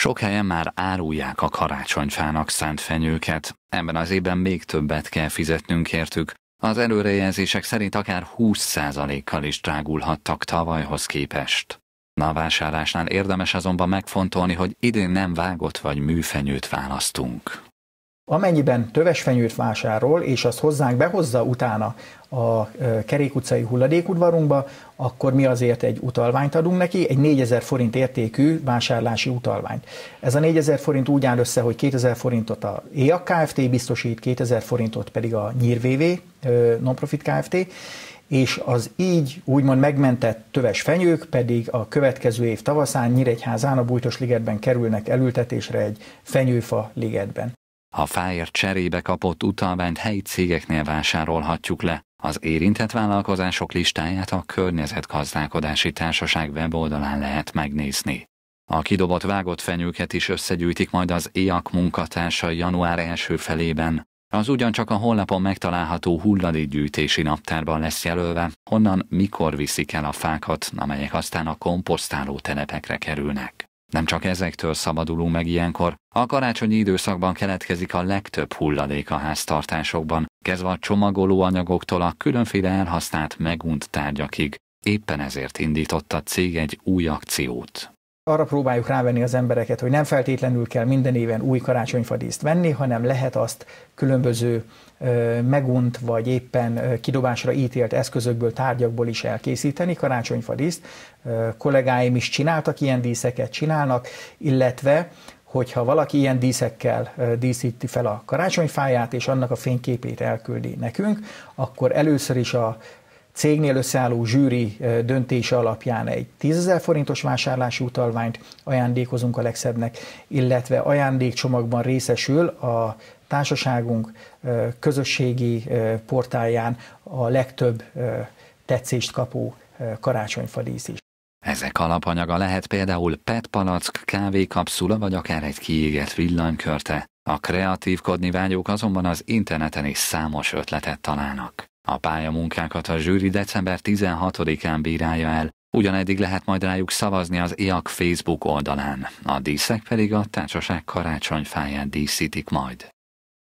Sok helyen már árulják a karácsonyfának szánt fenyőket, ebben az évben még többet kell fizetnünk értük. Az előrejelzések szerint akár 20%-kal is drágulhattak tavalyhoz képest. A vásárlásnál érdemes azonban megfontolni, hogy idén nem vágott vagy műfenyőt választunk. Amennyiben tövesfenyőt vásárol, és azt hozzánk behozza utána a kerékutcai hulladékudvarunkba, akkor mi azért egy utalványt adunk neki, egy 4000 forint értékű vásárlási utalványt. Ez a 4000 forint úgy áll össze, hogy 2000 forintot a EAK Kft. biztosít, 2000 forintot pedig a Nyír VV Nonprofit Kft és az így úgymond megmentett töves fenyők pedig a következő év tavaszán Nyíregyházán a Bújtos ligetben kerülnek elültetésre egy fenyőfa ligetben. A fáért cserébe kapott utalványt helyi cégeknél vásárolhatjuk le. Az érintett vállalkozások listáját a Környezetgazdálkodási Társaság weboldalán lehet megnézni. A kidobott vágott fenyőket is összegyűjtik majd az EAK munkatársa január első felében. Az ugyancsak a honlapon megtalálható hulladékgyűjtési naptárban lesz jelölve, honnan mikor viszik el a fákat, amelyek aztán a komposztáló telepekre kerülnek. Nem csak ezektől szabadulunk meg ilyenkor, a karácsonyi időszakban keletkezik a legtöbb hulladék a háztartásokban, kezdve a csomagoló anyagoktól a különféle elhasznált megunt tárgyakig. Éppen ezért indított a cég egy új akciót arra próbáljuk rávenni az embereket, hogy nem feltétlenül kell minden éven új karácsonyfadíszt venni, hanem lehet azt különböző megunt vagy éppen kidobásra ítélt eszközökből, tárgyakból is elkészíteni karácsonyfadíszt. Kollégáim is csináltak ilyen díszeket, csinálnak, illetve hogyha valaki ilyen díszekkel díszíti fel a karácsonyfáját, és annak a fényképét elküldi nekünk, akkor először is a cégnél összeálló zsűri döntése alapján egy 10.000 forintos vásárlási utalványt ajándékozunk a legszebbnek, illetve ajándékcsomagban részesül a társaságunk közösségi portálján a legtöbb tetszést kapó karácsonyfa dísz is. Ezek alapanyaga lehet például PET palack, kávékapszula vagy akár egy kiégett villanykörte. A kreatívkodni vágyók azonban az interneten is számos ötletet találnak. A pályamunkákat a zsűri december 16-án bírálja el, ugyaneddig lehet majd rájuk szavazni az IAK e Facebook oldalán, a díszek pedig a társaság karácsonyfáján díszítik majd.